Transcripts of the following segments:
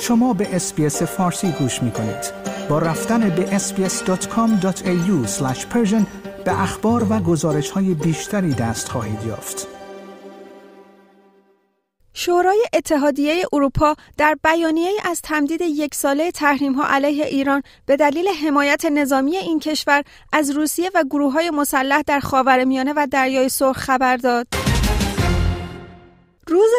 شما به اسپیس فارسی گوش می کنید. با رفتن به sbs.com.au به اخبار و گزارش های بیشتری دست خواهید یافت. شورای اتحادیه اروپا در بیانیه از تمدید یک ساله تحریم ها علیه ایران به دلیل حمایت نظامی این کشور از روسیه و گروه های مسلح در خاورمیانه و دریای سرخ خبر داد.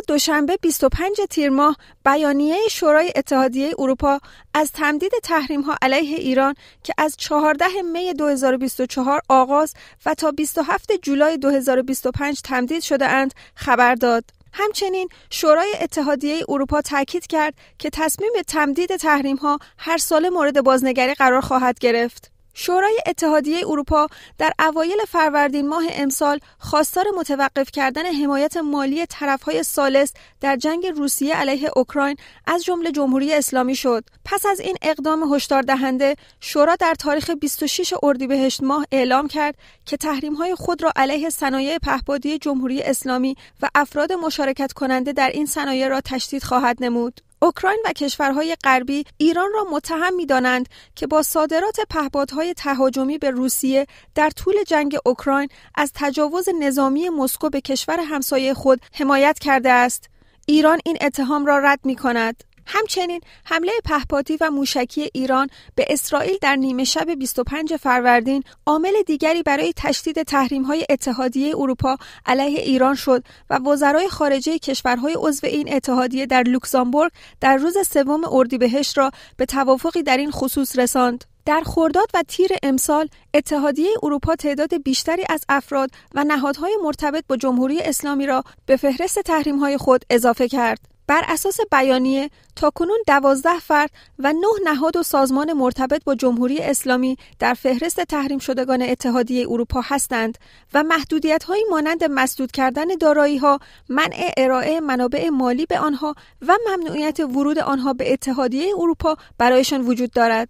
دوشنبه 25 تیر ماه بیانیه شورای اتحادیه اروپا از تمدید تحریم ها علیه ایران که از 14 می 2024 آغاز و تا 27 جولای 2025 تمدید شده اند خبر داد. همچنین شورای اتحادیه اروپا تاکید کرد که تصمیم تمدید تحریم ها هر سال مورد بازنگری قرار خواهد گرفت. شورای اتحادیه اروپا در اوایل فروردین ماه امسال خواستار متوقف کردن حمایت مالی طرفهای سالس در جنگ روسیه علیه اوکراین از جمله جمهوری اسلامی شد. پس از این اقدام هشدار دهنده، شورا در تاریخ 26 اردیبهشت ماه اعلام کرد که تحریم‌های خود را علیه صنایع پهپادی جمهوری اسلامی و افراد مشارکت کننده در این صنایع را تشدید خواهد نمود. اوکراین و کشورهای غربی ایران را متهم می دانند که با صادرات پهپادهای تهاجمی به روسیه در طول جنگ اوکراین از تجاوز نظامی مسکو به کشور همسایه خود حمایت کرده است. ایران این اتهام را رد می کند. همچنین حمله پهپادی و موشکی ایران به اسرائیل در نیمه شب 25 فروردین عامل دیگری برای تشدید تحریم‌های اتحادیه اروپا علیه ایران شد و وزرای خارجه کشورهای عضو این اتحادیه در لوکزامبورگ در روز سوم اردیبهشت را به توافقی در این خصوص رساند. در خورداد و تیر امسال اتحادیه اروپا تعداد بیشتری از افراد و نهادهای مرتبط با جمهوری اسلامی را به فهرست تحریم‌های خود اضافه کرد. بر اساس بیانیه کنون دوازده فرد و نه نهاد و سازمان مرتبط با جمهوری اسلامی در فهرست تحریم شدگان اتحادیه اروپا هستند و محدودیت مانند مسدود کردن دارایی ها، منع ارائه منابع مالی به آنها و ممنوعیت ورود آنها به اتحادیه اروپا برایشان وجود دارد.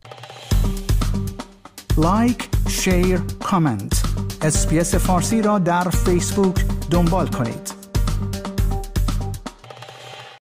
لایک، شیر، کامنت. اسپیس فارسی را در فیسبوک دنبال کنید.